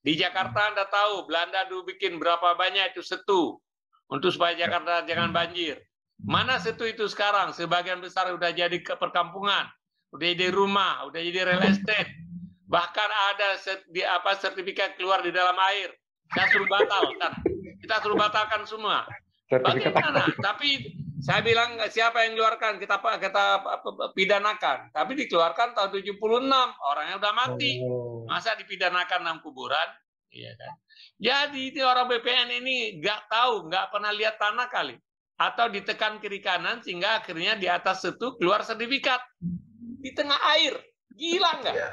Di Jakarta Anda tahu Belanda dulu bikin berapa banyak itu setu untuk supaya ya. Jakarta jangan banjir. Mana setu itu sekarang? Sebagian besar sudah jadi ke perkampungan, sudah jadi rumah, sudah jadi real estate. Bahkan ada set, di apa sertifikat keluar di dalam air. Kita suruh batalkan. Kita suruh batalkan semua. Bagaimana? Tapi saya bilang siapa yang keluarkan kita kita pidanakan. Tapi dikeluarkan tahun 76 orangnya udah mati. Oh. Masa dipidanakan enam kuburan? Iya kan? Jadi itu orang BPN ini nggak tahu, nggak pernah lihat tanah kali, atau ditekan kiri kanan sehingga akhirnya di atas itu keluar sertifikat di tengah air, gila nggak? Iya.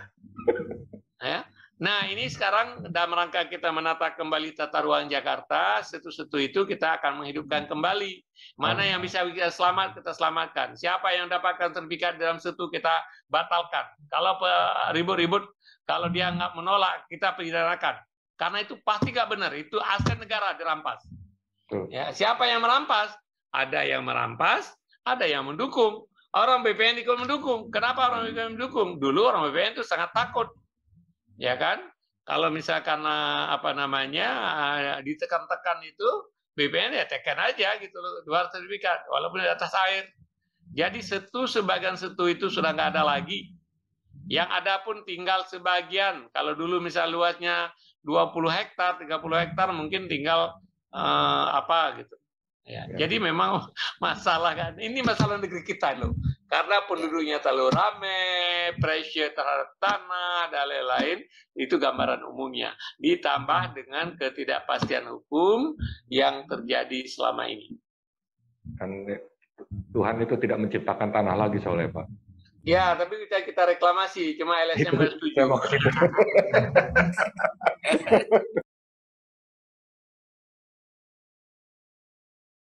Nah, ini sekarang dalam rangka kita menata kembali tata ruang Jakarta, satu-satu itu kita akan menghidupkan kembali. Mana yang bisa kita selamat, kita selamatkan. Siapa yang dapatkan terbikat dalam situ, kita batalkan. Kalau ribut-ribut, kalau dia nggak menolak, kita pidanakan. Karena itu pasti nggak benar. Itu aset negara dirampas. Ya, siapa yang merampas? Ada yang merampas, ada yang mendukung. Orang BPN ikut mendukung. Kenapa orang BPN mendukung? Dulu orang BPN itu sangat takut ya kan? Kalau misalkan eh, apa namanya eh, ditekan-tekan itu BPN ya tekan aja gitu loh, luar sertifikat walaupun di atas air. Jadi setu sebagian setu itu sudah nggak ada lagi. Yang ada pun tinggal sebagian. Kalau dulu misal luasnya 20 hektar, puluh hektar mungkin tinggal eh, apa gitu. Ya, ya. Jadi memang masalah kan. Ini masalah negeri kita loh. Karena iya. penduduknya terlalu rame, pressure terhadap tanah, dan lain-lain, itu gambaran umumnya. Ditambah dengan ketidakpastian hukum yang terjadi selama ini. Kan Tuhan itu tidak menciptakan tanah lagi soalnya Pak. Ya, tapi kita kita reklamasi, cuma LSM itu, setuju.